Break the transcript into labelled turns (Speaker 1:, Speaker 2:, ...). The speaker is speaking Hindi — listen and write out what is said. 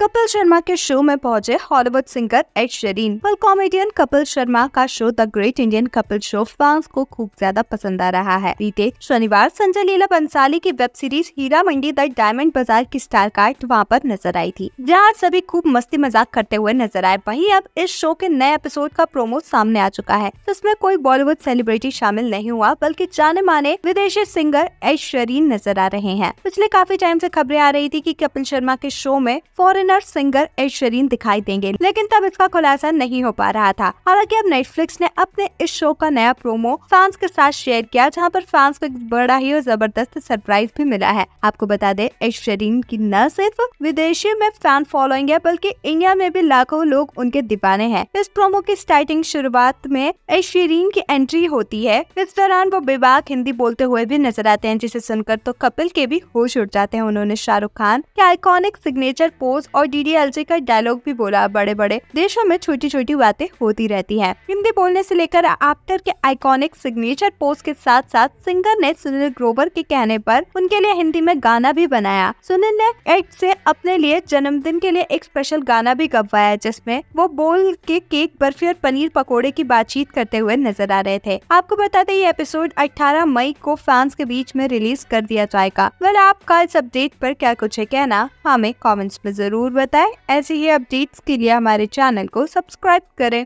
Speaker 1: कपिल शर्मा के शो में पहुंचे हॉलीवुड सिंगर एड शरीन और कॉमेडियन कपिल शर्मा का show the great Indian Kapil show fans को खूब ज्यादा पसंद आ रहा है बीते शनिवार संजय लीला बंसाली की web series Heera Mandi the diamond Bazaar की स्टार कार्ड वहाँ पर नजर आई थी जहाँ सभी खूब मस्ती मजाक करते हुए नजर आए वही अब इस शो के नए एपिसोड का प्रोमो सामने आ चुका है जिसमे कोई बॉलीवुड सेलिब्रिटी शामिल नहीं हुआ बल्कि जाने माने विदेशी सिंगर एड शरीन नजर आ रहे हैं पिछले काफी टाइम ऐसी खबरें आ रही थी की कपिल शर्मा के शो में foreign trainer singer Ed Sheeran दिखाई देंगे लेकिन तब इसका खुलासा नहीं हो पा रहा था हालांकि अब नेटफ्लिक्स ने अपने इस शो का नया प्रोमो फैंस के साथ शेयर किया जहाँ पर फैंस को एक बड़ा ही और जबरदस्त सरप्राइज भी मिला है आपको बता दें एड शरीन की न सिर्फ विदेशी में फैन फॉलोइंग है बल्कि इंडिया में भी लाखों लोग उनके दीवाने हैं इस प्रोमो की स्टार्टिंग शुरुआत में एड शरीन की एंट्री होती है इस दौरान वो बेबाक हिंदी बोलते हुए भी नजर आते हैं जिसे सुनकर तो कपिल के भी होश उठ जाते हैं उन्होंने शाहरुख खान के आइकॉनिक सिग्नेचर पोज और डी का डायलॉग भी बोला बड़े बड़े देशों में छोटी छोटी बातें होती रहती है हिंदी बोलने ऐसी लेकर एक्टर के आइकॉनिक सिग्नेचर पोस्ट के साथ साथ सिंगर ने सुनील ग्रोवर के कहने आरोप उनके लिए हिंदी में गाना भी बनाया सुनील ने एक्ट ऐसी अपने लिए जन्मदिन के लिए एक स्पेशल गाना भी गवाया जिसमें वो बोल के केक बर्फी और पनीर पकौड़े की बातचीत करते हुए नजर आ रहे थे आपको बता दें ये एपिसोड 18 मई को फैंस के बीच में रिलीज कर दिया जाएगा वह आपका इस अपडेट पर क्या कुछ है कहना हमें कमेंट्स में जरूर ज़रूर बताएं ऐसे ही अपडेट्स के लिए हमारे चैनल को सब्सक्राइब करें